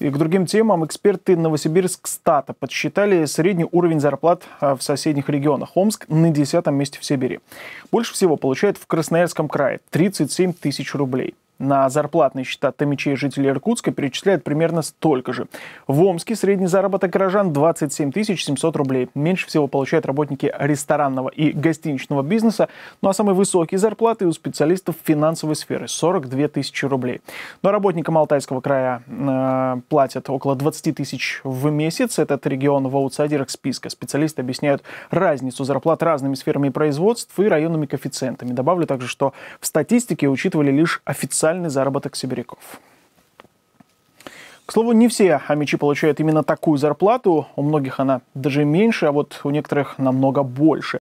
И к другим темам эксперты Новосибирск стата подсчитали средний уровень зарплат а, в соседних регионах. Омск на десятом месте в Сибири. Больше всего получает в Красноярском крае 37 тысяч рублей на зарплатные счета томичей жителей Иркутска перечисляют примерно столько же. В Омске средний заработок горожан 27 700 рублей. Меньше всего получают работники ресторанного и гостиничного бизнеса, ну а самые высокие зарплаты у специалистов финансовой сферы – 42 тысячи рублей. Но ну, а работникам Алтайского края э, платят около 20 тысяч в месяц. Этот регион в аутсайдерах списка. Специалисты объясняют разницу зарплат разными сферами производств и районными коэффициентами. Добавлю также, что в статистике учитывали лишь официальные потенциальный заработок сибиряков. К слову, не все хомячи получают именно такую зарплату, у многих она даже меньше, а вот у некоторых намного больше.